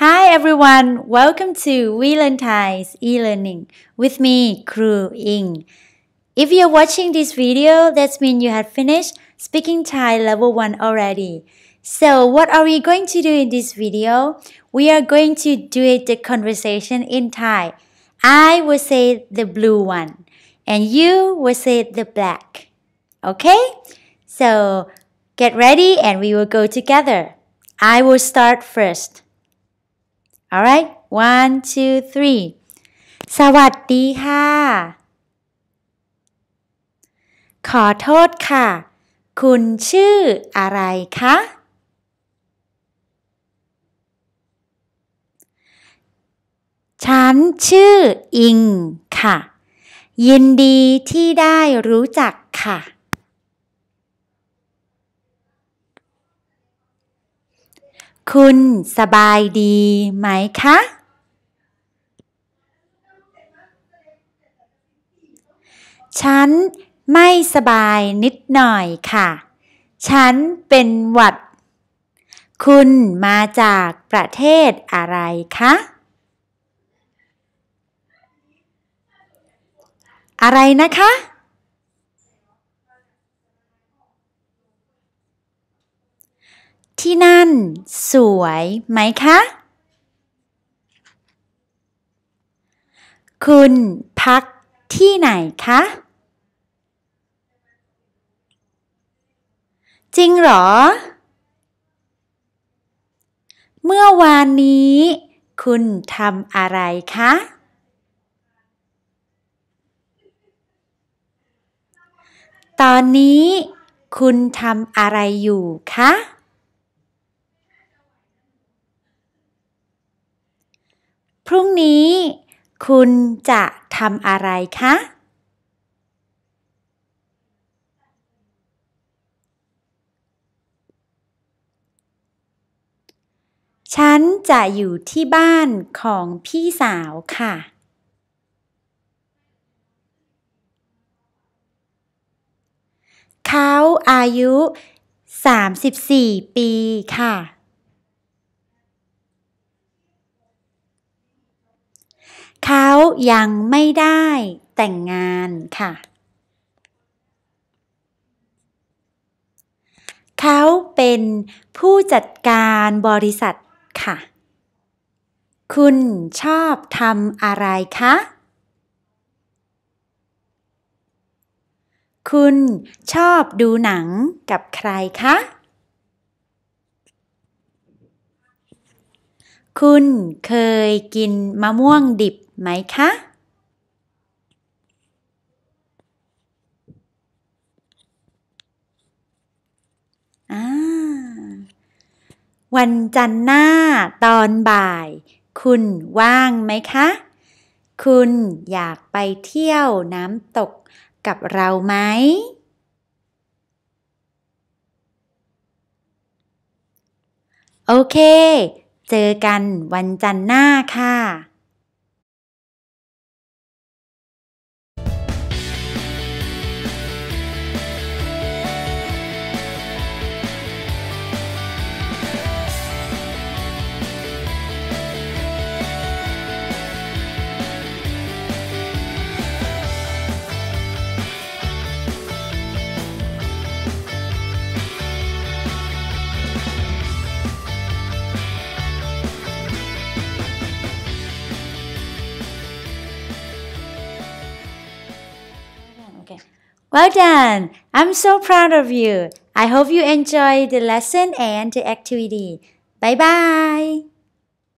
Hi everyone, welcome to We Learn Thai's e-learning with me, Kru Ing. If you're watching this video, that means you have finished speaking Thai level 1 already. So what are we going to do in this video? We are going to do it the conversation in Thai. I will say the blue one and you will say the black. Okay? So get ready and we will go together. I will start first. alright one two three สวัสดีค่ะ ขอโทษค่ะ คุณชื่ออะไรคะ ฉันชื่ออิงค่ะ ยินดีที่ได้รู้จักค่ะคุณสบายดีไหมคะ ฉันไม่สบายนิดหน่อยค่ะ ฉันเป็นหวัด คุณมาจากประเทศอะไรคะ อะไรนะคะที่นั่นสวยไหมคะ คุณพักที่ไหนคะ จริง หรอ เมื่อวานนี้ คุณทำอะไรคะ ตอนนี้คุณทำอะไรอยู่คะพรุ่งนี้ คุณจะทำอะไรคะ ฉันจะอยู่ที่บ้านของพี่สาวค่ะ เขาอายุ 34 ปีค่ะยังไม่ได้แต่งงานค่ะ เขาเป็นผู้จัดการบริษัทค่ะ คุณชอบทำอะไรคะ คุณชอบดูหนังกับใครคะคุณเคยกินมะม่วงดิบไหมคะ วันจันทร์หน้าตอนบ่าย คุณว่างไหมคะ คุณอยากไปเที่ยวน้ำตกกับเราไหม โอเคเจอกันวันจันทร์หน้าค่ะ Well done! I'm so proud of you. I hope you enjoy the lesson and the activity. Bye bye!